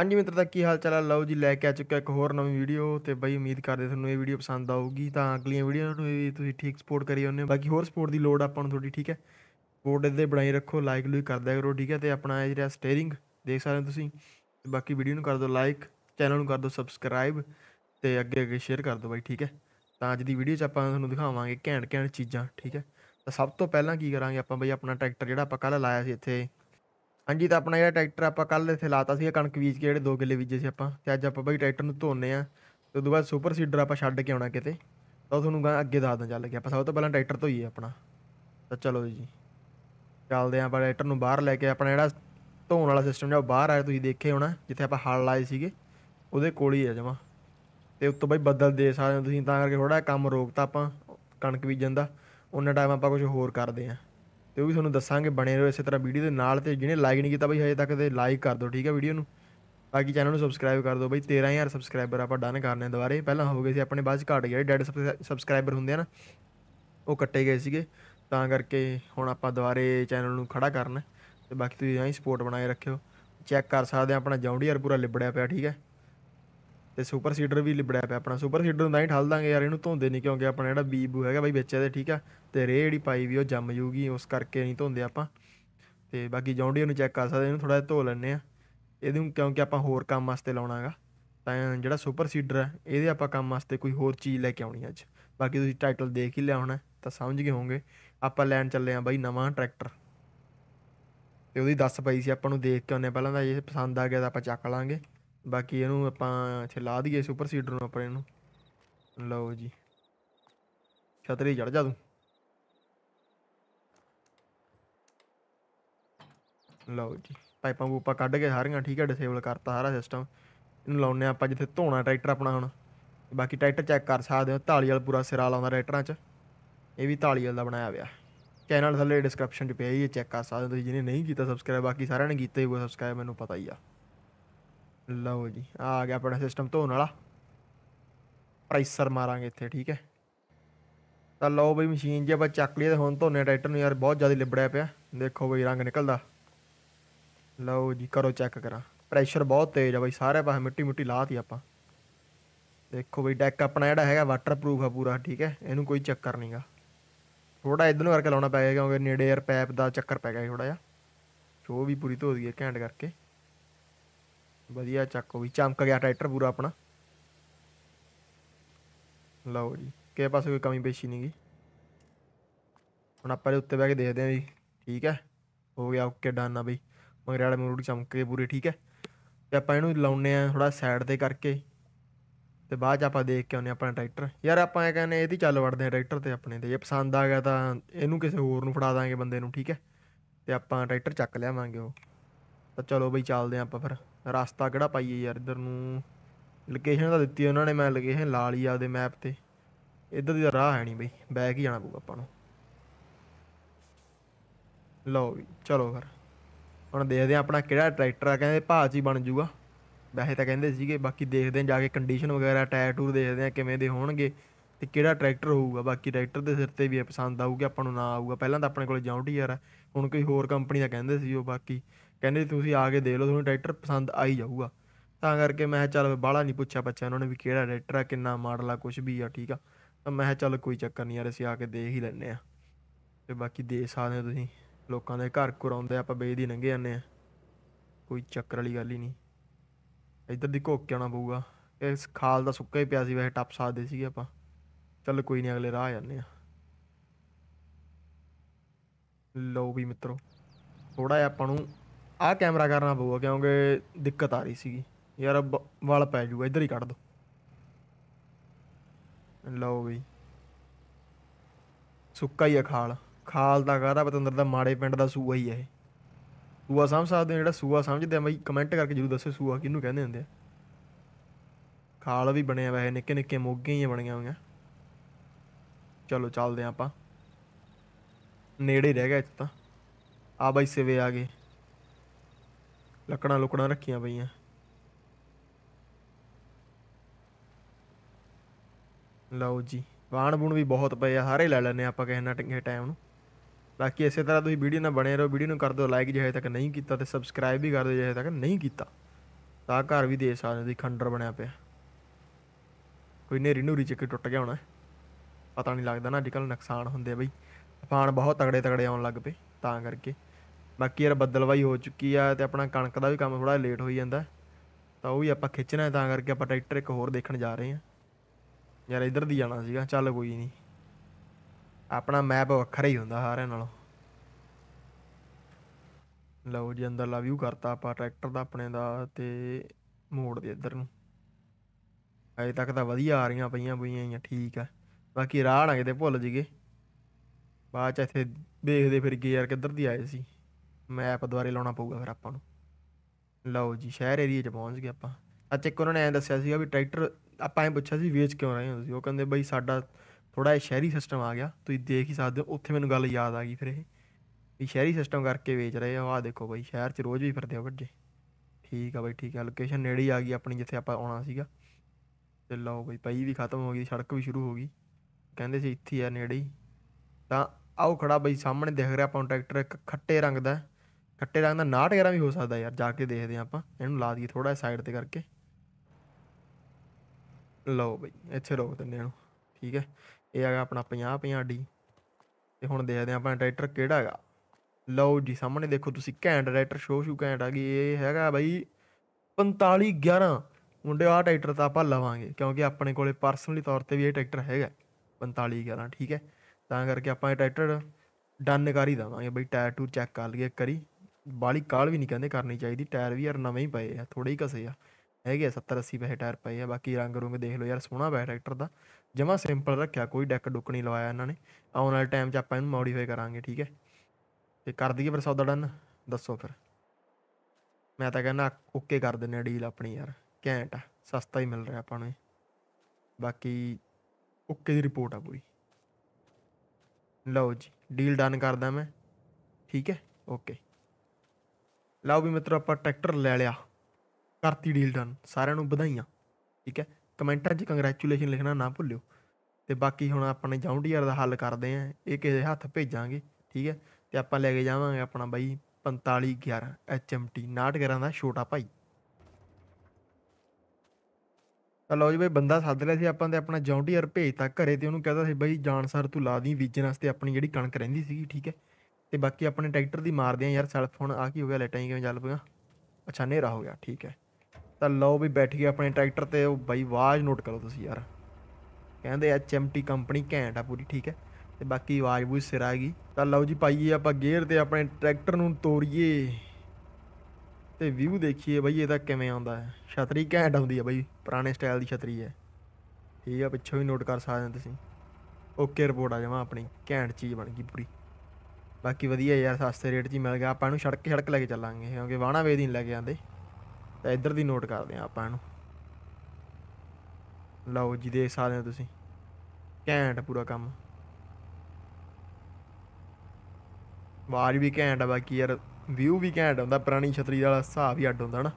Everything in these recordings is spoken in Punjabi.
ਹਾਂਜੀ ਮਿੱਤਰ ਦਾ ਕੀ ਹਾਲ ਚਾਲ ਹੈ ਲਓ ਜੀ ਲੈ ਕੇ ਆ ਚੁੱਕਾ ਇੱਕ ਹੋਰ ਨਵੀਂ ਵੀਡੀਓ ਤੇ ਬਈ ਉਮੀਦ ਕਰਦੇ ਤੁਹਾਨੂੰ ਇਹ ਵੀਡੀਓ ਪਸੰਦ ਆਊਗੀ ਤਾਂ ਅਗਲੀਆਂ ਵੀਡੀਓ ਨੂੰ ਵੀ ਤੁਸੀਂ ਠੀਕ ਸਪੋਰਟ ਕਰੀ ਜਾਂਦੇ ਹੋ ਬਾਕੀ ਹੋਰ ਸਪੋਰਟ ਦੀ ਲੋੜ ਆਪਾਂ ਨੂੰ ਤੁਹਾਡੀ ਠੀਕ ਹੈ ਸਪੋਰਟ ਇਹਦੇ ਬਣਾਈ ਰੱਖੋ ਲਾਈਕ ਲੂਈ ਕਰਦਿਆ ਕਰੋ ਠੀਕ ਹੈ ਤੇ ਆਪਣਾ ਜਿਹੜਾ ਸਟੀਅਰਿੰਗ ਦੇਖ ਸਕਦੇ ਹੋ ਤੁਸੀਂ ਬਾਕੀ ਵੀਡੀਓ ਨੂੰ ਕਰ ਦਿਓ ਲਾਈਕ ਚੈਨਲ ਨੂੰ ਕਰ ਦਿਓ ਸਬਸਕ੍ਰਾਈਬ ਤੇ ਅੱਗੇ ਅੱਗੇ ਸ਼ੇਅਰ ਕਰ ਦਿਓ ਬਾਈ ਠੀਕ ਹੈ ਤਾਂ ਅੱਜ ਦੀ ਵੀਡੀਓ 'ਚ ਆਪਾਂ ਤੁਹਾਨੂੰ ਦਿਖਾਵਾਂਗੇ ਘੈਂਟ ਘੈਂਟ ਚੀਜ਼ਾਂ ਠੀਕ ਹੈ ਤਾਂ ਸਭ ਤੋਂ ਪਹਿਲਾਂ ਕੀ ਕਰਾਂਗੇ ਆਪਾਂ ਬਈ ਆਪਣਾ ਟਰੈਕਟਰ ਜਿਹੜਾ ਆਪਾਂ ਕੱਲ ਲਾਇਆ ਸੀ ਇੱਥੇ ਹਾਂਜੀ ਤਾਂ ਆਪਣਾ ਜਿਹੜਾ ਟਰੈਕਟਰ ਆਪਾਂ ਕੱਲ ਇੱਥੇ ਲਾਤਾ ਸੀ ਕਣਕ ਬੀਜ ਕੇ ਜਿਹੜੇ 2 ਕਿੱਲੇ ਬੀਜੇ ਸੀ ਆਪਾਂ ਤੇ ਅੱਜ ਆਪਾਂ ਬਾਈ ਟਰੈਕਟਰ ਨੂੰ ਧੋਨੇ ਆ ਤੇ ਉਦੋਂ ਬਾਅਦ ਸੁਪਰ ਸੀਡਰ ਆਪਾਂ ਛੱਡ ਕੇ ਆਉਣਾ ਕਿਤੇ ਤਾਂ ਤੁਹਾਨੂੰ ਅੱਗੇ ਦੱਸਦਾ ਚੱਲ ਗਿਆ ਆਪਾਂ ਸਭ ਤੋਂ ਪਹਿਲਾਂ ਟਰੈਕਟਰ ਧੋਈਏ ਆਪਣਾ ਤਾਂ ਚਲੋ ਜੀ ਚੱਲਦੇ ਆਂ ਆਪਾਂ ਟਰੈਕਟਰ ਨੂੰ ਬਾਹਰ ਲੈ ਕੇ ਆਪਣਾ ਜਿਹੜਾ ਧੋਣ ਵਾਲਾ ਸਿਸਟਮ ਜਿਹੜਾ ਬਾਹਰ ਆਇਆ ਤੁਸੀਂ ਦੇਖੇ ਹੋਣਾ ਜਿੱਥੇ ਆਪਾਂ ਹਲ ਲਾਏ ਸੀਗੇ ਉਹਦੇ ਕੋਲ ਹੀ ਆ ਜਮਾ ਤੇ ਉੱਤੋਂ ਬਾਈ ਬੱਦਲ ਦੇ ਸਾਰੇ ਤੁਸੀਂ ਤਾਂ ਕਰਕੇ ਥੋੜਾ ਕੰਮ ਰੋਕਤਾ ਆਪਾਂ ਕਣਕ ਬੀਜਣ ਦਾ ਉਹਨਾਂ ਟਾਈਮ ਆਪਾਂ ਕੁਝ ਹੋਰ ਕਰਦੇ ਆਂ ਤੇ ਉਹ ਵੀ ਤੁਹਾਨੂੰ ਦੱਸਾਂਗੇ ਬਣੇ ਰਹੋ ਇਸੇ ਤਰ੍ਹਾਂ ਵੀਡੀਓ ਦੇ ਨਾਲ ਤੇ ਜਿਹਨੇ ਲਾਈਕ ਨਹੀਂ ਕੀਤਾ ਬਈ ਹਜੇ ਤੱਕ ਤੇ ਲਾਈਕ ਕਰ ਦਿਓ ਠੀਕ ਹੈ ਵੀਡੀਓ ਨੂੰ ਬਾਕੀ ਚੈਨਲ ਨੂੰ ਸਬਸਕ੍ਰਾਈਬ ਕਰ ਦਿਓ ਬਈ 13000 ਸਬਸਕ੍ਰਾਈਬਰ ਆਪਾਂ ਡਨ ਕਰਨੇ ਦੁਬਾਰੇ ਪਹਿਲਾਂ ਹੋ ਗਏ ਸੀ ਆਪਣੇ ਬਾਅਦ ਚ ਘਟ ਗਏ ਡੈਡ ਸਬਸਕ੍ਰਾਈਬਰ ਹੁੰਦੇ ਆ ਨਾ ਉਹ ਕੱਟੇ ਗਏ ਸੀਗੇ ਤਾਂ ਕਰਕੇ ਹੁਣ ਆਪਾਂ ਦੁਬਾਰੇ ਚੈਨਲ ਨੂੰ ਖੜਾ ਕਰਨਾ ਤੇ ਬਾਕੀ ਤੁਸੀਂ ਐਂ ਸਪੋਰਟ ਬਣਾਏ ਰੱਖਿਓ ਚੈੱਕ ਕਰ ਸਕਦੇ ਆ ਆਪਣਾ ਜੌਂਡੀਅਰ ਪੂਰਾ ਲਿਬੜਿਆ ਪਿਆ ਠੀਕ ਹੈ ਤੇ ਸੁਪਰ ਸੀਡਰ ਵੀ ਲਿਬੜਿਆ ਪਿਆ ਆਪਣਾ ਸੁਪਰ ਸੀਡਰ ਨੂੰ ਤਾਂ ਹੀ ਠਾਲ ਦਾਂਗੇ ਯਾਰ ਇਹਨੂੰ ਧੋਂਦੇ ਨਹੀਂ ਕਿਉਂਕਿ ਆਪਣਾ ਜਿਹੜਾ ਬੀਬੂ ਹੈਗਾ ਬਾਈ ਵਿੱਚ ਇਹਦੇ ਠੀਕ ਆ ਤੇ ਰੇ ਜਿਹੜੀ ਪਾਈ ਵੀ ਉਹ ਜੰਮ ਜੂਗੀ ਉਸ ਕਰਕੇ ਨਹੀਂ ਧੋਂਦੇ ਆਪਾਂ ਤੇ ਬਾਕੀ ਜੌਂਡੀਅਰ ਨੂੰ ਚੈੱਕ ਕਰ ਸਕਦੇ ਇਹਨੂੰ ਥੋੜਾ ਜਿਹਾ ਧੋ ਲੈਣੇ ਆ ਇਹਨੂੰ ਕਿਉਂਕਿ ਆਪਾਂ ਹੋਰ ਕੰਮ ਵਾਸਤੇ ਲਾਉਣਾਗਾ ਤਾਂ ਜਿਹੜਾ ਸੁਪਰ ਸੀਡਰ ਹੈ ਇਹਦੇ ਆਪਾਂ ਕੰਮ ਵਾਸਤੇ ਕੋਈ ਹੋਰ ਚੀਜ਼ ਲੈ ਕੇ ਆਉਣੀ ਅੱਜ ਬਾਕੀ ਤੁਸੀਂ ਟਾਈਟਲ ਦੇਖ ਹੀ ਲਿਆ ਹੋਣਾ ਤਾਂ ਸਮਝ ਗਏ ਹੋਵੋਗੇ ਆਪਾਂ ਲੈਣ ਚੱਲੇ ਆ ਬਾਈ ਨਵਾਂ ਟਰੈਕਟਰ ਤੇ ਉਹਦੀ 10 ਪਈ ਸੀ ਆਪਾਂ ਨੂੰ ਦੇਖ ਕੇ ਆਉਣੇ ਪਹਿਲਾਂ ਦਾ ਇਹ ਪਸੰਦ ਆ ਗਿਆ ਤਾਂ ਆਪਾਂ ਚੱਕ ਲਾਂਗੇ ਬਾਕੀ ਇਹਨੂੰ ਆਪਾਂ ਇੱਥੇ ਲਾ ਦਈਏ ਸੁਪਰ ਸੀਡਰ ਨੂੰ ਆਪਣੇ ਇਹਨੂੰ ਲਓ ਜੀ ਛਤਰੀ ਚੜ ਜਾ ਤੂੰ ਲਓ ਜੀ ਪਾਈਪਾਂ ਬੂਪਾਂ ਕੱਢ ਕੇ ਸਾਰੀਆਂ ਠੀਕ ਹੈ ਡਿਸੇਬਲ ਕਰਤਾ ਸਾਰਾ ਸਿਸਟਮ ਇਹਨੂੰ ਲਾਉਨੇ ਆਪਾਂ ਜਿੱਥੇ ਧੋਣਾ ਟਰੈਕਟਰ ਆਪਣਾ ਹੁਣ ਬਾਕੀ ਟਰੈਕਟਰ ਚੈੱਕ ਕਰ ਸਕਦੇ ਹੋ ਧਾਲੀ ਵਾਲ ਪੂਰਾ ਸਿਰਾ ਲਾਉਂਦਾ ਟਰੈਕਟਰਾਂ 'ਚ ਇਹ ਵੀ ਧਾਲੀ ਵਾਲ ਦਾ ਬਣਾਇਆ ਹੋਇਆ ਚੈਨਲ ਥੱਲੇ ਡਿਸਕ੍ਰਿਪਸ਼ਨ 'ਚ ਪਿਆ ਹੈ ਇਹ ਚੈੱਕ ਕਰ ਸਕਦੇ ਹੋ ਤੁਸੀਂ ਜਿਹਨੇ ਨਹੀਂ ਕੀਤਾ ਸਬਸਕ੍ਰਾਈਬ ਬਾਕੀ ਸਾਰਿਆਂ ਨੇ ਕੀਤਾ ਹੀ ਹੋਊਗਾ ਸਬਸਕ੍ਰਾਈਬ ਮੈਨੂੰ ਪਤਾ ਹੀ ਆ ਲਓ ਜੀ ਆ ਗਿਆ ਆਪਣਾ ਸਿਸਟਮ ਧੋਣ ਵਾਲਾ ਪ੍ਰੈਸ਼ਰ ਮਾਰਾਂਗੇ ਇੱਥੇ ਠੀਕ ਹੈ ਤਾਂ ਲਓ ਬਈ ਮਸ਼ੀਨ ਜੇ ਆਪਾਂ ਚੱਕ ਲਈਏ ਤਾਂ ਹੁਣ ਧੋਨੇ ਟਰੈਕਟਰ ਨੂੰ ਯਾਰ ਬਹੁਤ ਜ਼ਿਆਦਾ ਲਿਬੜਿਆ ਪਿਆ ਦੇਖੋ ਬਈ ਰੰਗ ਨਿਕਲਦਾ ਲਓ ਜੀ ਕਰੋ ਚੈੱਕ ਕਰਾਂ ਪ੍ਰੈਸ਼ਰ ਬਹੁਤ ਤੇਜ਼ ਆ ਬਈ ਸਾਰੇ ਪਾਸੇ ਮਿੱਟੀ ਮਿੱਟੀ ਲਾਤੀ ਆਪਾਂ ਦੇਖੋ ਬਈ ਡੈਕ ਆਪਣਾ ਜਿਹੜਾ ਹੈਗਾ ਵਾਟਰਪ੍ਰੂਫ ਆ ਪੂਰਾ ਠੀਕ ਹੈ ਇਹਨੂੰ ਕੋਈ ਚੱਕਰ ਨਹੀਂਗਾ ਥੋੜਾ ਇਧਰ ਨੂੰ ਕਰਕੇ ਲਾਉਣਾ ਪੈ ਗਿਆ ਕਿਉਂਕਿ ਨੇੜੇ ਯਾਰ ਪਾਈਪ ਦਾ ਚੱਕਰ ਪੈ ਗਿਆ ਥੋੜਾ ਜਿਹਾ ਸੋ ਵੀ ਪੂਰੀ ਧੋ ਦਈਏ ਘੈਂਟ ਕਰਕੇ ਵਧੀਆ ਚੱਕੋ ਵੀ ਚਮਕ ਗਿਆ ਟਰੈਕਟਰ ਪੂਰਾ ਆਪਣਾ ਲਓ ਜੀ ਕਿਸੇ ਪਾਸੇ ਕੋਈ ਕਮੀ ਪੇਸ਼ੀ ਨਹੀਂ ਗਈ ਹੁਣ ਆਪਾਂ ਇਹ ਉੱਤੇ ਬਹਿ ਕੇ ਦੇਖਦੇ ਆਂ ਵੀ ਠੀਕ ਹੈ ਹੋ ਗਿਆ ਓਕੇ ਡਨ ਆ ਬਈ ਮਗਰੇ ਵਾਲੇ ਮੂਰੂ ਚਮਕ ਕੇ ਪੂਰੇ ਠੀਕ ਹੈ ਤੇ ਆਪਾਂ ਇਹਨੂੰ ਲਾਉਨੇ ਆ ਥੋੜਾ ਸਾਈਡ ਤੇ ਕਰਕੇ ਤੇ ਬਾਅਦ ਚ ਆਪਾਂ ਦੇਖ ਕੇ ਆਉਨੇ ਆਪਣਾ ਟਰੈਕਟਰ ਯਾਰ ਆਪਾਂ ਇਹ ਕਹਿੰਦੇ ਇਹਦੀ ਚੱਲ ਵੜਦੇ ਆ ਟਰੈਕਟਰ ਤੇ ਆਪਣੇ ਤੇ ਜੇ ਪਸੰਦ ਆ ਗਿਆ ਤਾਂ ਇਹਨੂੰ ਕਿਸੇ ਹੋਰ ਨੂੰ ਫੜਾ ਦਾਂਗੇ ਬੰਦੇ ਨੂੰ ਠੀਕ ਹੈ ਤੇ ਆਪਾਂ ਟਰੈਕਟਰ ਚੱਕ ਲਿਆਵਾਂਗੇ ਉਹ ਤਾਂ ਚਲੋ ਬਈ ਚੱਲਦੇ ਆ ਆਪਾਂ ਫਿਰ ਰਸਤਾ ਕਿਹੜਾ ਪਾਈਏ ਯਾਰ ਇੱਧਰ ਨੂੰ ਲੋਕੇਸ਼ਨ ਤਾਂ ਦਿੱਤੀ ਉਹਨਾਂ ਨੇ ਮੈਂ ਲੋਕੇਸ਼ਨ ਲਾ ਲਈ ਆਪਦੇ ਮੈਪ ਤੇ ਇੱਧਰ ਦੀ ਰਾਹ ਹੈ ਨਹੀਂ ਬਈ ਬੈਕ ਹੀ ਜਾਣਾ ਪਊਗਾ ਆਪਾਂ ਨੂੰ ਲਓ ਵੀ ਚਲੋ ਫਿਰ ਹੁਣ ਦੇਖਦੇ ਆ ਆਪਣਾ ਕਿਹੜਾ ਟਰੈਕਟਰ ਆ ਕਹਿੰਦੇ ਭਾਅ ਚ ਹੀ ਬਣ ਜੂਗਾ ਵੈਸੇ ਤਾਂ ਕਹਿੰਦੇ ਸੀਗੇ ਬਾਕੀ ਦੇਖਦੇ ਆ ਜਾ ਕੇ ਕੰਡੀਸ਼ਨ ਵਗੈਰਾ ਟਾਇਰ ਟੂਰ ਦੇਖਦੇ ਆ ਕਿਵੇਂ ਦੇ ਹੋਣਗੇ ਤੇ ਕਿਹੜਾ ਟਰੈਕਟਰ ਹੋਊਗਾ ਬਾਕੀ ਟਰੈਕਟਰ ਦੇ ਸਿਰ ਤੇ ਵੀ ਪਸੰਦ ਆਊਗਾ ਆਪਾਂ ਨੂੰ ਨਾ ਆਊਗਾ ਪਹਿਲਾਂ ਤਾਂ ਆਪਣੇ ਕੋਲ ਜਾਉਂਟੀ ਯਾਰ ਹੁਣ ਕੋਈ ਹੋਰ ਕੰਪਨੀ ਦਾ ਕਹਿੰਦੇ ਸੀ ਉਹ ਬਾਕੀ ਕਹਿੰਦੇ ਤੁਸੀਂ ਆ ਕੇ ਦੇ ਲਓ ਤੁਹਾਨੂੰ ਟਰੈਕਟਰ ਪਸੰਦ ਆ ਹੀ ਜਾਊਗਾ ਤਾਂ ਕਰਕੇ ਮੈਂ ਚੱਲ ਬਾਲਾ ਨਹੀਂ ਪੁੱਛਿਆ ਬੱਚਾ ਉਹਨਾਂ ਨੇ ਵੀ ਕਿਹੜਾ ਟਰੈਕਟਰ ਆ ਕਿੰਨਾ ਮਾਡਲ ਆ ਕੁਝ ਵੀ ਆ ਠੀਕ ਆ ਤਾਂ ਮੈਂ ਚੱਲ ਕੋਈ ਚੱਕਰ ਨਹੀਂ ਯਾਰ ਅਸੀਂ ਆ ਕੇ ਦੇਖ ਹੀ ਲੈਣੇ ਆ ਤੇ ਬਾਕੀ ਦੇ ਸਾਰੇ ਤੁਸੀਂ ਲੋਕਾਂ ਦੇ ਘਰ ਕੁਰਾਉਂਦੇ ਆਪਾਂ ਬੇਦੀ ਲੰਗੇ ਜਾਂਦੇ ਆ ਕੋਈ ਚੱਕਰ ਵਾਲੀ ਗੱਲ ਹੀ ਨਹੀਂ ਇੱਧਰ ਦੀ ਘੋਕ ਜਾਣਾ ਪਊਗਾ ਇਸ ਖਾਲ ਦਾ ਸੁੱਕਾ ਹੀ ਪਿਆ ਸੀ ਵੈਸੇ ਟੱਪ ਸਾਦੇ ਸੀਗੇ ਆਪਾਂ ਚੱਲ ਕੋਈ ਨਹੀਂ ਅਗਲੇ ਰਾਹ ਜਾਂਦੇ ਆ ਲੋ ਵੀ ਮਿੱਤਰੋ ਥੋੜਾ ਜਿਹਾ ਆਪਾਂ ਨੂੰ ਆ ਕੈਮਰਾ ਕਰਨਾ ਪਊਗਾ ਕਿਉਂਕਿ ਦਿੱਕਤ ਆ ਰਹੀ ਸੀਗੀ ਯਾਰ ਵਾਲ ਪੈ ਜੂਗਾ ਇੱਧਰ ਹੀ ਕੱਢ ਦੋ ਲਓ ਬਈ ਸੁੱਕਾ ਹੀ ਖਾਲ ਖਾਲ ਦਾ ਕਹਦਾ ਬਤਿੰਦਰ ਦਾ ਮਾੜੇ ਪਿੰਡ ਦਾ ਸੂਆ ਹੀ ਹੈ ਸੂਆ ਸਮਝ ਸਕਦੇ ਜਿਹੜਾ ਸੂਆ ਸਮਝਦੇ ਆ ਬਈ ਕਮੈਂਟ ਕਰਕੇ ਜਰੂਰ ਦੱਸੋ ਸੂਆ ਕਿਹਨੂੰ ਕਹਿੰਦੇ ਹੁੰਦੇ ਆ ਖਾਲ ਵੀ ਬਣਿਆ ਵੈਸੇ ਨਿੱਕੇ ਨਿੱਕੇ ਮੋਗੇ ਹੀ ਬਣੀਆਂ ਹੋਈਆਂ ਚਲੋ ਚੱਲਦੇ ਆਪਾਂ ਨੇੜੇ ਰਹਿ ਗਿਆ ਇੱਥੇ ਤਾਂ ਆ ਬਾਈ ਸਵੇ ਆ ਗਏ ਲੱਕੜਾਂ ਲੁਕੜਾਂ ਰੱਖੀਆਂ ਪਈਆਂ ਲਓ ਜੀ ਬਾਣ ਬੂਣ ਵੀ ਬਹੁਤ ਪਏ ਆ ਹਾਰੇ ਲੈ ਲੈਨੇ ਆਪਾਂ ਕਿਸੇ ਨਾ ਟਿੰਗੇ ਟਾਈਮ ਨੂੰ ਬਾਕੀ ਇਸੇ ਤਰ੍ਹਾਂ ਤੁਸੀਂ ਵੀਡੀਓ ਨਾਲ ਬਣੇ ਰਹੋ ਵੀਡੀਓ ਨੂੰ ਕਰ ਦਿਓ ਲਾਈਕ ਜੇ ਹਜੇ ਤੱਕ ਨਹੀਂ ਕੀਤਾ ਤੇ ਸਬਸਕ੍ਰਾਈਬ ਵੀ ਕਰ ਦਿਓ ਜੇ ਹਜੇ ਤੱਕ ਨਹੀਂ ਕੀਤਾ ਤਾਂ ਘਰ ਵੀ ਦੇ ਸਕਦੇ ਦੀ ਖੰਡਰ ਬਣਿਆ ਪਿਆ ਕੋਈ ਨੇਰੀ ਨੂਰੀ ਚੱਕੀ ਟੁੱਟ ਗਿਆ ਹੋਣਾ ਪਤਾ ਨਹੀਂ ਲੱਗਦਾ ਨਾ ਅੱਜਕੱਲ ਨੁਕਸਾਨ ਹੁੰਦੇ ਬਈ ਤੂਫਾਨ ਬਹੁਤ ਤਗੜੇ ਤਗੜੇ ਆਉਣ ਲੱਗ ਪਏ ਤਾਂ ਕਰਕੇ ਬਾਕੀ ਯਾਰ ਬੱਦਲਵਾਈ ਹੋ ਚੁੱਕੀ ਆ ਤੇ ਆਪਣਾ ਕਣਕ ਦਾ ਵੀ ਕੰਮ ਥੋੜਾ ਲੇਟ ਹੋਈ ਜਾਂਦਾ ਤਾਂ ਉਹ ਵੀ ਆਪਾਂ ਖਿੱਚਣਾ ਤਾਂ ਕਰਕੇ ਆਪਾਂ ਟਰੈਕਟਰ ਇੱਕ ਹੋਰ ਦੇਖਣ ਜਾ ਰਹੇ ਆ ਯਾਰ ਇਧਰ ਦੀ ਜਾਣਾ ਸੀਗਾ ਚੱਲ ਕੋਈ ਨਹੀਂ ਆਪਣਾ ਮੈਪ ਵੱਖਰਾ ਹੀ ਹੁੰਦਾ ਸਾਰਿਆਂ ਨਾਲੋਂ ਲਓ ਜੀ ਅੰਦਰ ਲਾ ਵੀਊ ਕਰਤਾ ਆਪਾਂ ਟਰੈਕਟਰ ਦਾ ਆਪਣੇ ਦਾ ਤੇ ਮੋੜ ਦੇ ਇੱਧਰ ਨੂੰ ਅਜੇ ਤੱਕ ਤਾਂ ਵਧੀਆ ਆ ਰਹੀਆਂ ਪਈਆਂ ਪਈਆਂ ਹੀ ਆ ਠੀਕ ਆ ਬਾਕੀ ਰਾਹ ਨਾ ਕਿਤੇ ਭੁੱਲ ਜੀਗੇ ਬਾਅਦ ਚ ਇੱਥੇ ਦੇਖਦੇ ਫਿਰ ਗਏ ਯਾਰ ਕਿੱਧਰ ਦੀ ਆਏ ਸੀ ਮੈਪ ਦੁਆਰੇ ਲਾਉਣਾ ਪਊਗਾ ਫਿਰ ਆਪਾਂ ਨੂੰ ਲਓ ਜੀ ਸ਼ਹਿਰ ਏਰੀਆ 'ਚ ਪਹੁੰਚ ਗਏ ਆਪਾਂ ਅੱਜ ਇੱਕ ਉਹਨਾਂ ਨੇ ਐਂ ਦੱਸਿਆ ਸੀਗਾ ਵੀ ਟਰੈਕਟਰ ਆਪਾਂ ਐਂ ਪੁੱਛਿਆ ਸੀ ਵੇਚ ਕਿਉਂ ਰਹੇ ਹੋ ਤੁਸੀਂ ਉਹ ਕਹਿੰਦੇ ਬਈ ਸਾਡਾ ਥੋੜਾ ਜਿਹਾ ਸ਼ਹਿਰੀ ਸਿਸਟਮ ਆ ਗਿਆ ਤੁਸੀਂ ਦੇਖ ਹੀ ਸਕਦੇ ਹੋ ਉੱਥੇ ਮੈਨੂੰ ਗੱਲ ਯਾਦ ਆ ਗਈ ਫਿਰ ਇਹ ਵੀ ਸ਼ਹਿਰੀ ਸਿਸਟਮ ਕਰਕੇ ਵੇਚ ਰਹੇ ਆ ਆਹ ਦੇਖੋ ਬਈ ਸ਼ਹਿਰ 'ਚ ਰੋਜ਼ ਵੀ ਫਿਰਦੇ ਹੋ ਗੱਜੇ ਠੀਕ ਆ ਬਈ ਠੀਕ ਆ ਲੋਕੇਸ਼ਨ ਨੇੜੇ ਹੀ ਆ ਗਈ ਆਪਣੀ ਜਿੱਥੇ ਆਪਾਂ ਆਉਣਾ ਸੀਗਾ ਤੇ ਲਓ ਬਈ ਪਈ ਵੀ ਖਤਮ ਹੋ ਗਈ ਸੜਕ ਵੀ ਸ਼ੁਰੂ ਹੋ ਗਈ ਕਹਿੰਦੇ ਸੀ ਇੱਥੇ ਆ ਨੇੜੇ ਹੀ ਤਾਂ ਆਓ ਖੜਾ ਬਈ ਸਾਹਮਣੇ ਦਿਖ ਰਿਹਾ ਆਪਾਂ ਨੂੰ ਟਰੈਕਟਰ ਇੱਕ ਖੱਟੇ ਰੰਗ ਦਾ ਖੱਟੇ ਰੰਗ ਦਾ ਨਾਟ 11 ਵੀ ਹੋ ਸਕਦਾ ਯਾਰ ਜਾ ਕੇ ਦੇਖਦੇ ਆ ਆਪਾਂ ਇਹਨੂੰ ਲਾ ਦਈਏ ਥੋੜਾ ਸਾਈਡ ਤੇ ਕਰਕੇ ਲਓ ਬਈ ਇੱਥੇ ਰੋਕ ਦਿੰਦੇ ਇਹਨੂੰ ਠੀਕ ਹੈ ਇਹ ਆ ਗਿਆ ਆਪਣਾ 50 50 ਡੀ ਤੇ ਹੁਣ ਦੇਖਦੇ ਆਪਾਂ ਟਰੈਕਟਰ ਕਿਹੜਾ ਹੈਗਾ ਲਓ ਜੀ ਸਾਹਮਣੇ ਦੇਖੋ ਤੁਸੀਂ ਘੈਂਟ ਟਰੈਕਟਰ ਸ਼ੋ ਸ਼ੂ ਘੈਂਟ ਆ ਗਈ ਇਹ ਹੈਗਾ ਬਈ 45 11 ਮੁੰਡੇ ਆ ਟਰੈਕਟਰ ਤਾਂ ਆਪਾਂ ਲਵਾਂਗੇ ਕਿਉਂਕਿ ਆਪਣੇ ਕੋਲੇ ਪਰਸਨਲੀ ਤੌਰ ਤੇ ਵੀ ਇਹ ਟਰੈਕਟਰ ਹੈਗਾ 45 11 ਠੀਕ ਹੈ ਤਾਂ ਕਰਕੇ ਆਪਾਂ ਇਹ ਟਰੈਕਟਰ ਡਨ ਕਰ ਹੀ ਦਵਾਂਗੇ ਬਈ ਟਾਇਰ ਟੂ ਚੈੱਕ ਕਰ ਲਈਏ ਕਰੀ ਬਾਲੀ ਕਾਲ ਵੀ ਨਹੀਂ ਕਹਿੰਦੇ ਕਰਨੀ ਚਾਹੀਦੀ ਟਾਇਰ ਵੀ ਯਾਰ ਨਵੇਂ ਹੀ ਪਏ ਆ ਥੋੜੇ ਹੀ ਘਸੇ ਆ ਹੈਗੇ 70 80 ਪੈਸੇ ਟਾਇਰ ਪਏ ਆ ਬਾਕੀ ਰੰਗ ਰੁੰਗ ਦੇਖ ਲਓ ਯਾਰ ਸੋਹਣਾ ਬੈ ਟਰੈਕਟਰ ਦਾ ਜਮਾ ਸਿੰਪਲ ਰੱਖਿਆ ਕੋਈ ਡੈਕ ਡੁੱਕ ਨਹੀਂ ਲਵਾਇਆ ਇਹਨਾਂ ਨੇ ਆਉਣ ਵਾਲੇ ਟਾਈਮ 'ਚ ਆਪਾਂ ਇਹਨੂੰ ਮੋਡੀਫਾਈ ਕਰਾਂਗੇ ਠੀਕ ਹੈ ਤੇ ਕਰ ਦਈਏ ਫਿਰ ਸੌਦਾ ਡਨ ਦੱਸੋ ਫਿਰ ਮੈਂ ਤਾਂ ਕਹਿੰਦਾ ਓਕੇ ਕਰ ਦਿੰਨੇ ਆ ਡੀਲ ਆਪਣੀ ਯਾਰ ਘੈਂਟ ਆ ਸਸਤਾ ਹੀ ਮਿਲ ਰਿਹਾ ਆਪਾਂ ਨੂੰ ਬਾਕੀ ਓਕੇ ਦੀ ਰਿਪੋਰਟ ਆ ਪੂਰੀ ਲਓ ਜੀ ਡੀਲ ਡਨ ਕਰਦਾ ਮੈਂ ਠੀਕ ਹੈ ਓਕੇ ਲਓ ਵੀ ਮਿੱਤਰੋ ਆਪਾਂ ਟਰੈਕਟਰ ਲੈ ਲਿਆ ਕਰਤੀ ਡੀਲ ਡਨ ਸਾਰਿਆਂ ਨੂੰ ਵਧਾਈਆਂ ਠੀਕ ਹੈ ਕਮੈਂਟਾਂ 'ਚ ਕੰਗ੍ਰੈਚੁਲੇਸ਼ਨ ਲਿਖਣਾ ਨਾ ਭੁੱਲਿਓ ਤੇ ਬਾਕੀ ਹੁਣ ਆਪਾਂ ਨੇ ਜਾਉਂਡੀਅਰ ਦਾ ਹੱਲ ਕਰਦੇ ਆਂ ਇਹ ਕਿਸੇ ਹੱਥ ਭੇਜਾਂਗੇ ਠੀਕ ਹੈ ਤੇ ਆਪਾਂ ਲੈ ਕੇ ਜਾਵਾਂਗੇ ਆਪਣਾ ਬਾਈ 4511 HMT 61 ਦਾ ਛੋਟਾ ਭਾਈ ਤਾਂ ਲਓ ਜੀ ਬਈ ਬੰਦਾ ਸੱਦ ਲਿਆ ਸੀ ਆਪਾਂ ਤੇ ਆਪਣਾ ਜੌਂਡੀਅਰ ਭੇਜਤਾ ਘਰੇ ਤੇ ਉਹਨੂੰ ਕਹਦਾ ਸੀ ਬਈ ਜਾਨ ਸਰ ਤੂੰ ਲਾ ਦੀ ਬੀਜਣ ਵਾਸਤੇ ਆਪਣੀ ਜਿਹੜੀ ਕਣਕ ਰਹਿੰਦੀ ਸੀਗੀ ਠੀਕ ਹੈ ਤੇ ਬਾਕੀ ਆਪਣੇ ਟਰੈਕਟਰ ਦੀ ਮਾਰਦੇ ਆ ਯਾਰ ਸੈਲਫ ਹੁਣ ਆ ਕੀ ਹੋ ਗਿਆ ਲਟਾਈ ਕਿਵੇਂ ਚੱਲ ਪਈਆਂ ਅੱਛਾ ਨੇਰਾ ਹੋ ਗਿਆ ਠੀਕ ਹੈ ਤਾਂ ਲਓ ਵੀ ਬੈਠ ਗਏ ਆਪਣੇ ਟਰੈਕਟਰ ਤੇ ਉਹ ਬਾਈ ਆਵਾਜ਼ ਨੋਟ ਕਰੋ ਤੁਸੀਂ ਯਾਰ ਕਹਿੰਦੇ ਐਚ ਟੀ ਕੰਪਨੀ ਘੈਂਟ ਆ ਪੂਰੀ ਠੀਕ ਹੈ ਤੇ ਬਾਕੀ ਆਵਾਜ਼ ਵੀ ਸਿਰ ਆ ਗਈ ਤਾਂ ਲਓ ਜੀ ਪਾਈਏ ਆਪਾਂ ਗੇਅਰ ਤੇ ਆਪਣੇ ਟਰੈਕਟਰ ਨੂੰ ਤੋੜੀਏ ਤੇ ਵਿਊ ਦੇਖੀਏ ਬਈ ਇਹਦਾ ਕਿਵੇਂ ਆਉਂਦਾ ਹੈ ਛਤਰੀ ਘੈਂਟ ਆਉਂਦੀ ਹੈ ਬਾਈ ਪੁਰਾਣੇ ਸਟਾਈਲ ਦੀ ਛਤਰੀ ਹੈ ਠੀਕ ਆ ਪਿੱਛੋਂ ਵੀ ਨੋਟ ਕਰ ਸਕਦੇ ਤੁਸੀਂ ਓਕੇ ਰਿਪੋਰਟ ਆ ਜਾਵਾਂ ਆਪਣੀ ਘੈਂਟ ਚੀਜ਼ ਬਣ ਗਈ ਪੂਰੀ ਬਾਕੀ ਵਧੀਆ ਯਾਰ ਸਸਤੇ ਰੇਟ 'ਚ ਹੀ ਮਿਲ ਗਿਆ ਆਪਾਂ ਇਹਨੂੰ ਸੜਕ ਸੜਕ ਲੈ ਕੇ ਚੱਲਾਂਗੇ ਕਿਉਂਕਿ ਵਾਣਾ ਵੇ ਨਹੀਂ ਲੈ ਕੇ ਆਂਦੇ ਤਾਂ ਇੱਧਰ ਦੀ ਨੋਟ ਕਰਦੇ ਆ ਆਪਾਂ ਇਹਨੂੰ ਲਓ ਜੀ ਦੇਖ ਸਕਦੇ ਹੋ ਤੁਸੀਂ ਘੈਂਟ ਪੂਰਾ ਕੰਮ ਬਾਹਰ ਵੀ ਘੈਂਟ ਆ ਬਾਕੀ ਯਾਰ ਵਿਊ ਵੀ ਘੈਂਟ ਹੁੰਦਾ ਪੁਰਾਣੀ ਛਤਰੀ ਵਾਲਾ ਹਿਸਾਬ ਹੀ ਅੱਡ ਹੁੰਦਾ ਨਾ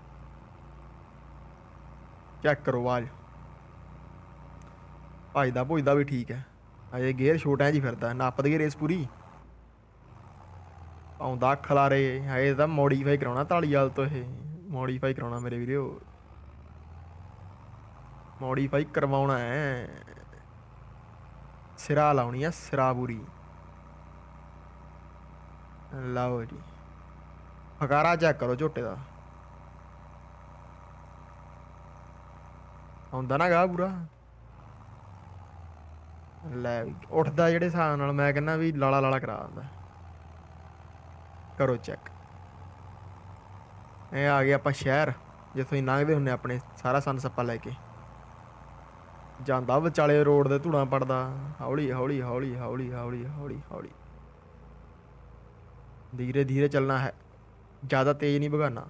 ਚੈੱਕ ਕਰੋ ਆਜ ਆਵਾਜ਼ ਦਾ ਭੁਜਦਾ ਵੀ ਠੀਕ ਹੈ ਅਜੇ ਗੇਅਰ ਛੋਟਾ ਜੀ ਫਿਰਦਾ ਨਾਪਦ ਗੇਅਰ ਰੇਸ ਪੂਰੀ ਆਉਂਦਾ ਖਲਾਰੇ ਹਾਏ ਤਾਂ ਮੋਡੀਫਾਈ ਕਰਾਉਣਾ ਵਾਲ ਤੋਂ ਇਹ ਮੋਡੀਫਾਈ ਕਰਾਉਣਾ ਮੇਰੇ ਵੀਰੋ ਮੋਡੀਫਾਈ ਕਰਵਾਉਣਾ ਹੈ ਸਿਰਾ ਲਾਉਣੀ ਆ ਸਿਰਾ ਬੂਰੀ ਲਾਓ ਜੀ ਫਕਾਰਾ ਚੈੱਕ ਕਰੋ ਝੋਟੇ ਦਾ ਆਉਂਦਾ ਨਾ ਗਾ ਪੂਰਾ ਲੈ ਉੱਠਦਾ ਜਿਹੜੇ ਹਿਸਾਬ ਨਾਲ ਮੈਂ ਕਹਿੰਦਾ ਵੀ ਲਾਲਾ ਲਾਲਾ ਕਰਾ ਦਿੰਦਾ ਕਰੋ ਚੈੱਕ ਇਹ ਆ ਗਿਆ ਆਪਾਂ ਸ਼ਹਿਰ ਜਿੱਥੋਂ ਹੀ ਲੰਘਦੇ ਹੁੰਨੇ ਆਪਣੇ ਸਾਰਾ ਸਨ ਸੱਪਾ ਲੈ ਕੇ ਜਾਂਦਾ ਵਿਚਾਲੇ ਰੋਡ ਦੇ ਧੂਣਾ ਪੜਦਾ ਹੌਲੀ ਹੌਲੀ ਹੌਲੀ ਹੌਲੀ ਹੌਲੀ ਹੌਲੀ ਹੌਲੀ ਧੀਰੇ ਧੀਰੇ ਚੱਲਣਾ ਹੈ ਜ਼ਿਆਦਾ ਤੇਜ਼ ਨਹੀਂ ਭਗਾਨਾ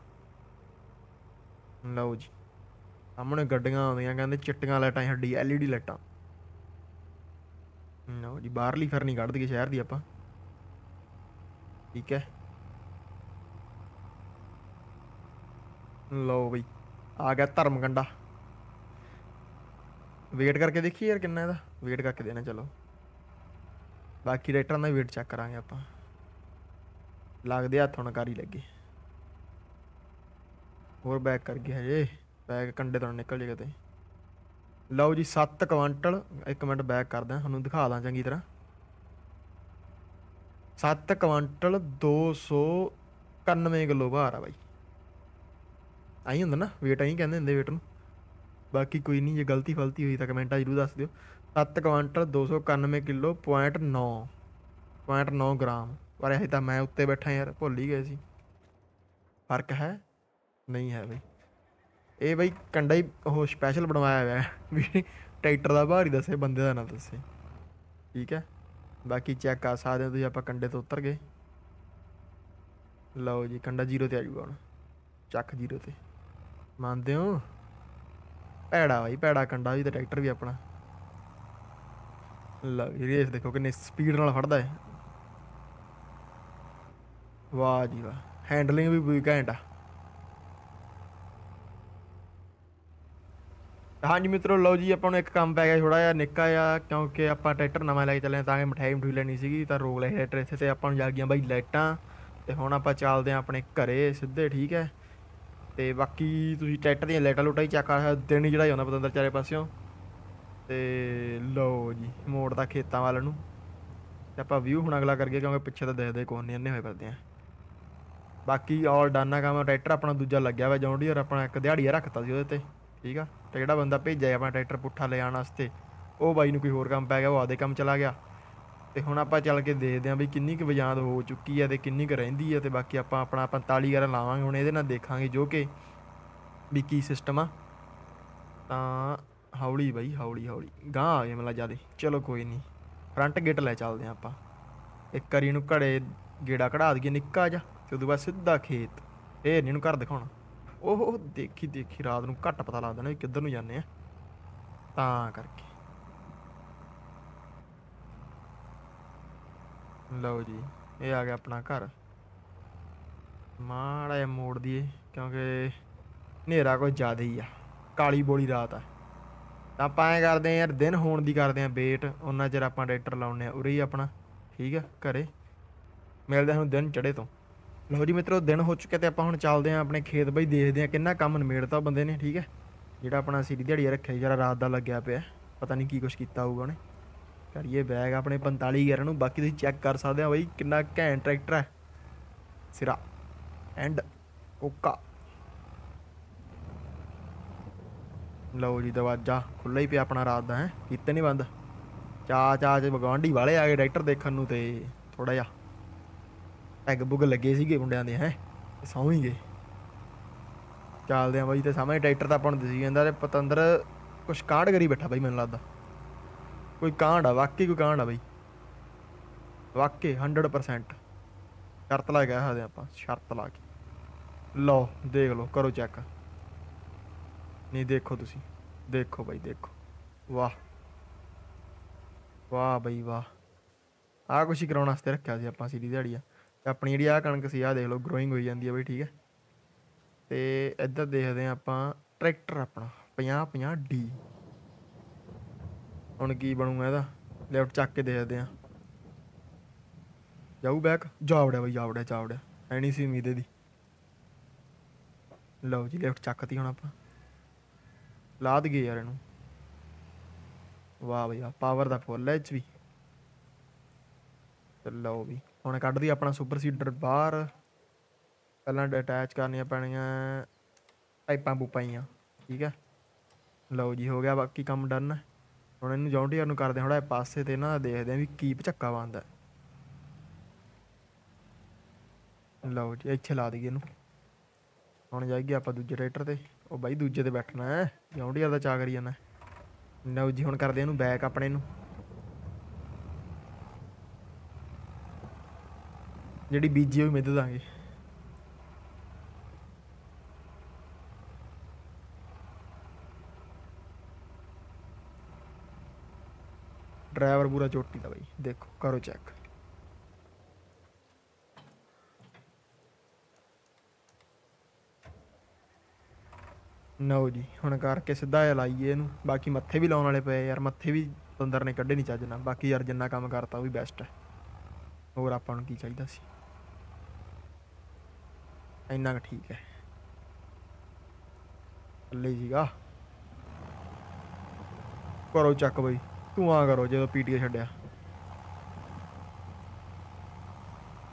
ਲਓ ਜੀ ਸਾਹਮਣੇ ਗੱਡੀਆਂ ਆਉਂਦੀਆਂ ਕਹਿੰਦੇ ਚਿੱਟੀਆਂ ਲਾਈਟਾਂ ਹੱਡੀ ਐਲਈਡੀ ਲਾਈਟਾਂ ਲਓ ਜੀ ਬਾਹਰਲੀ ਫਰਨੀ ਕੱਢ ਦਈਏ ਸ਼ਹਿਰ ਦੀ ਆਪਾਂ ਠੀਕ ਹੈ ਲਓ ਬਈ ਆ ਗਿਆ ਧਰਮ ਗੰਡਾ ਵੇਟ ਕਰਕੇ ਦੇਖੀ ਯਾਰ ਕਿੰਨਾ ਇਹਦਾ ਵੇਟ ਕਰਕੇ ਦੇਣਾ ਚਲੋ ਬਾਕੀ ਰਾਈਟਰਾਂ ਦਾ ਵੇਟ ਚੈੱਕ ਕਰਾਂਗੇ ਆਪਾਂ ਲੱਗਦੇ ਹੱਥ ਹੁਣ ਕਾਰੀ ਲੱਗੇ ਹੋਰ ਬੈਕ ਕਰ ਗਿਆ ਹਜੇ ਬੈਕ ਕੰਡੇ ਤੋਂ ਨਿਕਲ ਜੇਗਾ ਤੇ ਲਓ ਜੀ 7 ਕੁਇੰਟਲ 1 ਮਿੰਟ ਬੈਕ ਕਰਦਾ ਤੁਹਾਨੂੰ ਦਿਖਾ ਦਾਂ ਚੰਗੀ ਤਰ੍ਹਾਂ 7 ਕੁਇੰਟਲ 291 ਕਿਲੋ ਭਾਰ ਆ ਬਾਈ ਆਈ ਹੁੰਦਾ ਨਾ ਵੇਟ ਆਈ ਕਹਿੰਦੇ ਹੁੰਦੇ ਵੇਟ ਨੂੰ ਬਾਕੀ ਕੋਈ ਨਹੀਂ ਜੇ ਗਲਤੀ ਫਲਤੀ ਹੋਈ ਤਾਂ ਕਮੈਂਟਾਂ ਜ਼ਰੂਰ ਦੱਸ ਦਿਓ 7 ਕੁਆਂਟਲ 291 ਕਿਲੋ 0.9 0.9 ਗ੍ਰਾਮ ਪਰ ਇਹ ਤਾਂ ਮੈਂ ਉੱਤੇ ਬੈਠਾ ਯਾਰ ਭੁੱਲ ਹੀ ਗਏ ਸੀ ਫਰਕ ਹੈ ਨਹੀਂ ਹੈ ਬਈ ਇਹ ਬਈ ਕੰਡਾ ਹੀ ਉਹ ਸਪੈਸ਼ਲ ਬਣਵਾਇਆ ਹੋਇਆ ਵੀ ਟਰੈਕਟਰ ਦਾ ਭਾਰ ਹੀ ਦੱਸੇ ਬੰਦੇ ਦਾ ਨਾ ਦੱਸੇ ਠੀਕ ਹੈ ਬਾਕੀ ਚੈੱਕ ਕਰ ਸਕਦੇ ਹੋ ਤੁਸੀਂ ਆਪਾਂ ਕੰਡੇ ਤੋਂ ਉਤਰ ਗਏ ਲਓ ਜੀ ਕੰਡਾ ਜ਼ੀਰੋ ਤੇ ਆ ਜਾਊਗਾ ਹੁਣ ਚੱਕ ਜ਼ੀਰੋ ਤੇ ਮੰਨਦੇ ਹੋ ਪੈੜਾ ਬਾਈ ਪੈੜਾ ਕੰਡਾ ਵੀ ਤੇ ਟਰੈਕਟਰ ਵੀ ਆਪਣਾ ਲਓ ਰੇਸ ਦੇਖੋ ਕਿੰਨੇ ਸਪੀਡ ਨਾਲ ਫੜਦਾ ਹੈ ਵਾਹ ਜੀ ਵਾਹ ਹੈਂਡਲਿੰਗ ਵੀ ਬੂਈ ਘੈਂਟਾ ਹਾਂ ਹਾਂਜੀ ਮਿੱਤਰੋ ਲਓ ਜੀ ਆਪਾਂ ਨੂੰ ਇੱਕ ਕੰਮ ਪੈ ਗਿਆ ਥੋੜਾ ਜਿਹਾ ਨਿੱਕਾ ਜਿਹਾ ਕਿਉਂਕਿ ਆਪਾਂ ਟਰੈਕਟਰ ਨਵਾਂ ਲੈ ਕੇ ਚੱਲੇ ਤਾਂ ਕਿ ਮਠਾਈ ਮਠੂਈ ਲੈਣੀ ਸੀਗੀ ਤਾਂ ਰੋਗ ਲੈ ਟਰੈਕਟਰ ਇੱਥੇ ਤੇ ਆਪਾਂ ਨੂੰ ਜਾਗੀਆਂ ਬਾਈ ਲਾਈਟਾਂ ਤੇ ਹੁਣ ਆਪਾਂ ਚੱਲਦੇ ਆ ਆਪਣੇ ਘਰੇ ਸਿੱਧੇ ਠੀਕ ਹੈ ਤੇ ਬਾਕੀ ਤੁਸੀਂ ਟਰੈਕਟਰ ਦੀਆਂ ਲਾਈਟਾਂ ਲੋਟਾਂ ਹੀ ਚੈੱਕ ਕਰ ਦਿਨ ਜਿਹੜਾ ਜਾਂਦਾ ਪਤੰਦਰ ਚਾਰੇ ਪਾਸਿਓਂ ਤੇ ਲੋ ਜੀ ਮੋੜ ਦਾ ਖੇਤਾਂ ਵੱਲ ਨੂੰ ਤੇ ਆਪਾਂ ਵਿਊ ਹੁਣ ਅਗਲਾ ਗਏ ਕਿਉਂਕਿ ਪਿੱਛੇ ਤਾਂ ਦੇਖਦੇ ਕੋਣ ਨਹੀਂ ਅੰਨੇ ਹੋਏ ਫਿਰਦੇ ਆ ਬਾਕੀ ਆਲ ਡਾਨਾ ਕੰਮ ਟਰੈਕਟਰ ਆਪਣਾ ਦੂਜਾ ਲੱਗਿਆ ਹੋਇਆ ਜੌਂਡੀ ਔਰ ਆਪਣਾ ਇੱਕ ਦਿਹਾੜੀਆ ਰੱਖਤਾ ਸੀ ਉਹਦੇ ਤੇ ਠੀਕ ਆ ਤੇ ਜਿਹੜਾ ਬੰਦਾ ਭੇਜਿਆ ਆਪਣਾ ਟਰੈਕਟਰ ਪੁੱਠਾ ਲੈ ਆਣ ਵਾਸਤੇ ਉਹ ਬਾਈ ਨੂੰ ਕੋਈ ਹੋਰ ਕੰਮ ਪੈ ਗਿਆ ਉਹ ਆਦੇ ਕੰਮ ਚਲਾ ਗਿਆ ਤੇ ਹੁਣ ਆਪਾਂ ਚੱਲ ਕੇ ਦੇਖਦੇ ਆਂ ਵੀ ਕਿੰਨੀ ਕੁ ਵਜਾਂਦ ਹੋ ਚੁੱਕੀ ਆ ਤੇ ਕਿੰਨੀ ਕੁ ਰਹਿੰਦੀ ਆ ਤੇ ਬਾਕੀ ਆਪਾਂ ਆਪਣਾ 45 ਗਾਰਾ ਲਾਵਾਂਗੇ ਹੁਣ ਇਹਦੇ ਨਾਲ ਦੇਖਾਂਗੇ ਜੋ ਕਿ ਵੀ ਕੀ ਸਿਸਟਮ ਆ ਤਾਂ ਹੌਲੀ ਬਾਈ ਹੌਲੀ ਹੌਲੀ ਗਾਂ ਆ ਗਿਆ ਮਤਲਬ ਜਾਦੇ ਚਲੋ ਕੋਈ ਨਹੀਂ ਫਰੰਟ ਗੇਟ ਲੈ ਚੱਲਦੇ ਆਂ ਆਪਾਂ ਇੱਕ ਕਰੀ ਨੂੰ ਘੜੇ ਗੇੜਾ ਕਢਾ ਦਈਏ ਨਿੱਕਾ ਜਾ ਤੇ ਉਦੋਂ ਬਾਅਦ ਸਿੱਧਾ ਖੇਤ ਫੇਰ ਇਹਨੂੰ ਘਰ ਦਿਖਾਉਣਾ ਉਹ ਦੇਖੀ ਦੇਖੀ ਰਾਤ ਨੂੰ ਘੱਟ ਪਤਾ ਲੱਗਦਾ ਨਾ ਕਿੱਧਰ ਨੂੰ ਜਾਂਦੇ ਆ ਤਾਂ ਕਰਕੇ ਲਓ ਜੀ ਇਹ ਆ ਗਿਆ ਆਪਣਾ ਘਰ ਮਾੜਾ ਜਿਹਾ ਮੋੜ ਦੀਏ ਕਿਉਂਕਿ ਹਨੇਰਾ ਕੋਈ ਜ਼ਿਆਦਾ ਹੀ ਆ ਕਾਲੀ ਬੋਲੀ ਰਾਤ ਆ ਤਾਂ ਆਪਾਂ ਐ ਕਰਦੇ ਆ ਯਾਰ ਦਿਨ ਹੋਣ ਦੀ ਕਰਦੇ ਆ ਵੇਟ ਉਹਨਾਂ ਚਿਰ ਆਪਾਂ ਟਰੈਕਟਰ ਲਾਉਣੇ ਆ ਉਰੇ ਹੀ ਆਪਣਾ ਠੀਕ ਆ ਘਰੇ ਮਿਲਦੇ ਹੁਣ ਦਿਨ ਚੜੇ ਤੋਂ ਲਓ ਜੀ ਮਿੱਤਰੋ ਦਿਨ ਹੋ ਚੁੱਕਿਆ ਤੇ ਆਪਾਂ ਹੁਣ ਚੱਲਦੇ ਆ ਆਪਣੇ ਖੇਤ ਬਈ ਦੇਖਦੇ ਆ ਕਿੰਨਾ ਕੰਮ ਨਿਮੇੜਤਾ ਬੰਦੇ ਨੇ ਠੀਕ ਹੈ ਜਿਹੜਾ ਆਪਣਾ ਸੀਰੀ ਦਿਹਾੜੀ ਰੱਖਿਆ ਜਿਹੜਾ ਰਾਤ ਦਾ ਲੱਗਿਆ ਪਿਆ ਪਤਾ ਨਹੀਂ ਕੀ ਕੁਝ ਕੀਤਾ ਹੋਊਗਾ ਉਹਨੇ ਯਾਰ ਇਹ ਬੈਗ ਆਪਣੇ 45 ਗੇਰ ਨੂੰ ਬਾਕੀ ਤੁਸੀਂ ਚੈੱਕ ਕਰ ਸਕਦੇ ਆ ਬਾਈ ਕਿੰਨਾ ਘੈਂਟ ਟਰੈਕਟਰ ਹੈ ਸਿਰਾ ਐਂਡ ਓਕਾ ਲਓ ਜੀ ਦਰਵਾਜ਼ਾ ਖੁੱਲਾ ਹੀ ਪਿਆ ਆਪਣਾ ਰਾਤ ਦਾ ਹੈ ਕਿਤੇ ਨਹੀਂ ਬੰਦ ਚਾ ਚਾ ਚ ਬਗਵਾਂਢੀ ਵਾਲੇ ਆ ਗਏ ਡਾਕਟਰ ਦੇਖਣ ਨੂੰ ਤੇ ਥੋੜਾ ਜਿਹਾ ਐਗ ਬੁਗ ਲੱਗੇ ਸੀਗੇ ਮੁੰਡਿਆਂ ਦੇ ਹੈ ਸੌਂ ਹੀ ਗਏ ਚੱਲਦੇ ਆ ਬਾਈ ਤੇ ਸਾਹਮਣੇ ਡਾਕਟਰ ਤਾਂ ਆਪਾਂ ਨੂੰ ਦਿਸੀ ਜਾਂਦਾ ਤੇ ਪਤੰਦਰ ਕੁਛ ਕਾੜ ਕਰੀ ਬੈਠਾ ਬਾਈ ਮੈਨੂੰ ਲੱਗਦਾ ਕੋਈ ਕਾਂਡ ਆ ਵਾਕਈ ਕੋਈ ਕਾਂਡ ਆ ਬਈ ਵਾਕਈ 100% ਸ਼ਰਤ ਲਾ ਕੇ ਆਹਦੇ ਆਪਾਂ ਸ਼ਰਤ ਲਾ ਕੇ ਲਓ ਦੇਖ ਲਓ ਕਰੋ ਚੈੱਕ ਨਹੀਂ ਦੇਖੋ ਤੁਸੀਂ ਦੇਖੋ ਬਈ ਦੇਖੋ ਵਾਹ ਵਾਹ ਬਈ ਵਾਹ ਆ ਕੁਛ ਹੀ ਕਰਾਉਣ ਵਾਸਤੇ ਰੱਖਿਆ ਸੀ ਆਪਾਂ ਸੀਰੀ ਦਿਹਾੜੀ ਆ ਤੇ ਆਪਣੀ ਜਿਹੜੀ ਆ ਕਣਕ ਸੀ ਆ ਦੇਖ ਲਓ ਗਰੋਇੰਗ ਹੋਈ ਜਾਂਦੀ ਆ ਬਈ ਠੀਕ ਹੈ ਤੇ ਇੱਧਰ ਦੇਖਦੇ ਆ ਆਪਾਂ ਟਰੈਕਟਰ ਆਪਣਾ 50 50 ਡੀ ਹੁਣ ਕੀ ਬਣੂਗਾ ਇਹਦਾ ਲੈਫਟ ਚੱਕ ਕੇ ਦੇਖਦੇ ਆ ਜਾਊ ਬੈਕ ਜਾਵੜਿਆ ਬਈ ਜਾਵੜਿਆ ਜਾਵੜਿਆ ਐਣੀ ਸੀ ਉਮੀਦ ਦੀ ਲਓ ਜੀ ਲੈਫਟ ਚੱਕਤੀ ਹੁਣ ਆਪਾਂ ਲਾਦ ਗਏ ਯਾਰ ਇਹਨੂੰ ਵਾਹ ਬਈ ਪਾਵਰ ਦਾ ਫੁੱਲ ਐ ਚ ਵੀ ਲਓ ਵੀ ਹੁਣ ਕੱਢ ਦੀ ਆਪਣਾ ਸੁਪਰ ਸੀਡਰ ਬਾਹਰ ਪਹਿਲਾਂ ਅਟੈਚ ਕਰਨੀਆਂ ਪੈਣੀਆਂ ਪਾਈਪਾਂ ਬੁਪਾਈਆਂ ਠੀਕ ਹੈ ਲਓ ਜੀ ਹੋ ਗਿਆ ਬਾਕੀ ਕੰਮ ਡਨ ਹੁਣ ਇਹਨੂੰ ਯਾਰ ਨੂੰ ਕਰਦੇ ਥੋੜਾ ਪਾਸੇ ਤੇ ਇਹਨਾਂ ਦਾ ਦੇਖਦੇ ਆਂ ਵੀ ਕੀ ਪਚੱਕਾ ਬੰਦਾ ਲਓ ਜੀ ਇੱਥੇ ਲਾ ਦਈਏ ਇਹਨੂੰ ਹੁਣ ਜਾਈਏ ਆਪਾਂ ਦੂਜੇ ਟਰੈਕਟਰ ਤੇ ਉਹ ਬਾਈ ਦੂਜੇ ਤੇ ਬੈਠਣਾ ਹੈ ਯਾਰ ਦਾ ਚਾ ਕਰੀ ਜਾਣਾ ਲਓ ਜੀ ਹੁਣ ਕਰਦੇ ਇਹਨੂੰ ਬੈਕ ਆਪਣੇ ਨੂੰ ਜਿਹੜੀ ਬੀਜੀ ਹੋਈ ਮਿੱਧ ਦਾਂਗੇ ਡਰਾਈਵਰ ਪੂਰਾ ਚੋਟੀ ਦਾ ਬਾਈ ਦੇਖੋ ਕਰੋ ਚੈੱਕ ਨੋ ਜੀ ਹੁਣ ਕਰਕੇ ਸਿੱਧਾ ਲਾਈਏ ਇਹਨੂੰ ਬਾਕੀ ਮੱਥੇ ਵੀ ਲਾਉਣ ਵਾਲੇ ਪਏ ਯਾਰ ਮੱਥੇ ਵੀ ਬੰਦਰ ਨੇ ਕੱਢੇ ਨਹੀਂ ਚੱਜ ਨਾਲ ਬਾਕੀ ਯਾਰ ਜਿੰਨਾ ਕੰਮ ਕਰਤਾ ਉਹ ਵੀ ਬੈਸਟ ਹੈ ਹੋਰ ਆਪਾਂ ਨੂੰ ਕੀ ਚਾਹੀਦਾ ਸੀ ਇੰਨਾ ਠੀਕ ਹੈ ਲੈ ਜੀਗਾ ਕਰੋ ਚੱਕ ਬਈ ਆ ਕਰੋ ਜਦੋਂ ਪੀਟੀਏ ਛੱਡਿਆ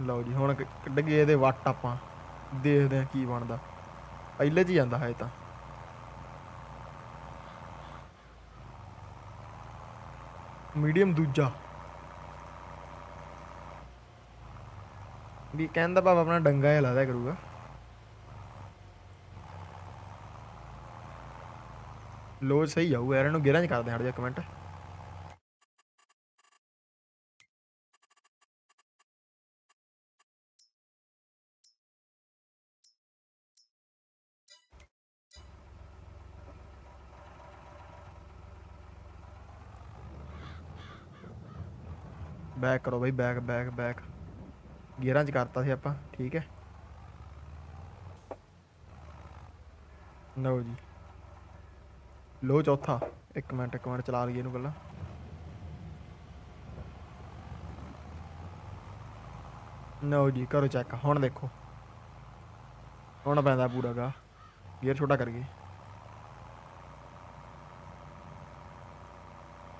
ਲਓ ਜੀ ਹੁਣ ਕੱਢ ਗਏ ਇਹਦੇ ਵੱਟ ਆਪਾਂ ਦੇਖਦੇ ਆ ਕੀ ਬਣਦਾ ਪਹਿਲੇ ਜੀ ਜਾਂਦਾ ਹੈ ਤਾਂ ਮੀਡੀਅਮ ਦੂਜਾ ਵੀ ਕਹਿੰਦਾ ਬਾਬਾ ਆਪਣਾ ਡੰਗਾ ਹੀ ਲਾਦਾ ਕਰੂਗਾ ਲੋ ਸਹੀ ਜਾਊਗਾ ਯਾਰ ਇਹਨੂੰ ਗੇਰਾਂ 'ਚ ਕਰਦੇ ਹਟ ਜਾ ਕਮੈਂਟ ਬੈਕ ਕਰੋ ਬਾਈ ਬੈਕ ਬੈਕ ਬੈਕ ਗੇਰਾਂ 'ਚ ਕਰਤਾ ਸੀ ਆਪਾਂ ਠੀਕ ਹੈ ਨੋ ਜੀ ਲੋ ਚੌਥਾ ਇੱਕ ਮਿੰਟ ਇੱਕ ਮਿੰਟ ਚਲਾ ਲਈਏ ਇਹਨੂੰ ਪਹਿਲਾਂ ਨੋ ਜੀ ਕਰੋ ਚੈੱਕ ਹੁਣ ਦੇਖੋ ਹੁਣ ਪੈਂਦਾ ਪੂਰਾ ਗਾ ਗੇਅਰ ਛੋਟਾ ਕਰ ਗਏ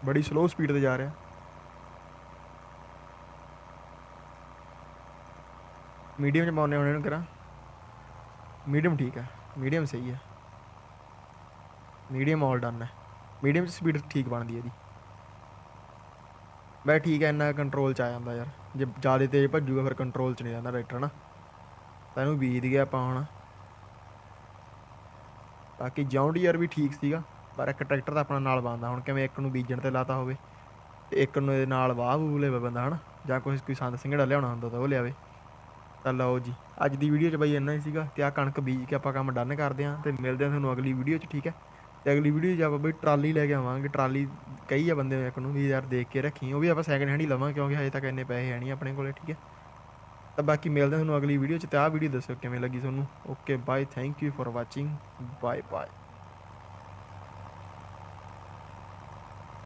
ਬੜੀ ਸਲੋ ਸਪੀਡ ਤੇ ਜਾ ਰਿਹਾ ਮੀਡੀਅਮ ਚ ਪਾਉਨੇ ਹੁਣ ਇਹਨੂੰ ਕਰਾਂ ਮੀਡੀਅਮ ਠੀਕ ਹੈ ਮੀਡੀਅਮ ਸਹੀ ਹੈ ਮੀਡੀਅਮ ਆਲ ਡਨ ਹੈ ਮੀਡੀਅਮ ਚ ਸਪੀਡ ਠੀਕ ਬਣਦੀ ਹੈ ਜੀ ਮੈਂ ਠੀਕ ਹੈ ਇੰਨਾ ਕੰਟਰੋਲ ਚ ਆ ਜਾਂਦਾ ਯਾਰ ਜੇ ਜ਼ਿਆਦਾ ਤੇਜ਼ ਭੱਜੂਗਾ ਫਿਰ ਕੰਟਰੋਲ ਚ ਨਹੀਂ ਜਾਂਦਾ ਰਾਈਟਰ ਨਾ ਤਾਂ ਇਹਨੂੰ ਬੀਜ ਗਿਆ ਆਪਾਂ ਹੁਣ ਬਾਕੀ ਜੌਂਡ ਯਾਰ ਵੀ ਠੀਕ ਸੀਗਾ ਪਰ ਇੱਕ ਟਰੈਕਟਰ ਤਾਂ ਆਪਣਾ ਨਾਲ ਬੰਦਾ ਹੁਣ ਕਿਵੇਂ ਇੱਕ ਨੂੰ ਬੀਜਣ ਤੇ ਲਾਤਾ ਹੋਵੇ ਤੇ ਇੱਕ ਨੂੰ ਇਹਦੇ ਨਾਲ ਵਾਹ ਬੂਲੇ ਬੰਦਾ ਹਨਾ ਜਾਂ ਕੋਈ ਕੋਈ ਸੰਦ ਸਿੰਘੜਾ ਲਿਆਉਣਾ ਹੁੰਦਾ ਤਾਂ ਉਹ ਲਿਆਵੇ ਤਾਂ ਲਓ ਜੀ ਅੱਜ ਦੀ ਵੀਡੀਓ 'ਚ ਬਾਈ ਇੰਨਾ ਹੀ ਸੀਗਾ ਤੇ ਆ ਕਣਕ ਬੀਜ ਕੇ ਆਪਾਂ ਕੰਮ ਡਨ ਕਰਦੇ ਆਂ ਤੇ ਮਿਲਦੇ ਆਂ ਤੁਹਾਨੂੰ ਅਗਲੀ ਵੀਡੀਓ 'ਚ ਠੀਕ ਹੈ ਤੇ ਅਗਲੀ ਵੀਡੀਓ 'ਚ ਆਪਾਂ ਬਈ ਟਰਾਲੀ ਲੈ ਕੇ ਆਵਾਂਗੇ ਟਰਾਲੀ ਕਈ ਆ ਬੰਦੇ ਇੱਕ ਨੂੰ ਵੀ ਯਾਰ ਦੇਖ ਕੇ ਰੱਖੀ ਉਹ ਵੀ ਆਪਾਂ ਸੈਕਿੰਡ ਹੈਂਡ ਹੀ ਲਵਾਂ ਕਿਉਂਕਿ ਹਜੇ ਤੱਕ ਇੰਨੇ ਪੈਸੇ ਹੈ ਨਹੀਂ ਆਪਣੇ ਕੋਲੇ ਠੀਕ ਹੈ ਤਾਂ ਬਾਕੀ ਮਿਲਦੇ ਹਾਂ ਤੁਹਾਨੂੰ ਅਗਲੀ ਵੀਡੀਓ 'ਚ ਤੇ ਆ ਵੀਡੀਓ ਦੱਸੋ ਕਿਵੇਂ ਲੱਗੀ ਤੁਹਾਨੂੰ okay bye thank you for watching bye bye